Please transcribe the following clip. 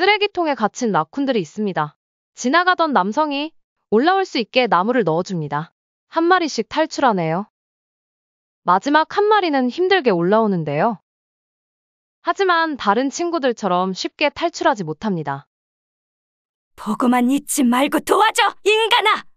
쓰레기통에 갇힌 라쿤들이 있습니다. 지나가던 남성이 올라올 수 있게 나무를 넣어줍니다. 한 마리씩 탈출하네요. 마지막 한 마리는 힘들게 올라오는데요. 하지만 다른 친구들처럼 쉽게 탈출하지 못합니다. 보고만 있지 말고 도와줘, 인간아!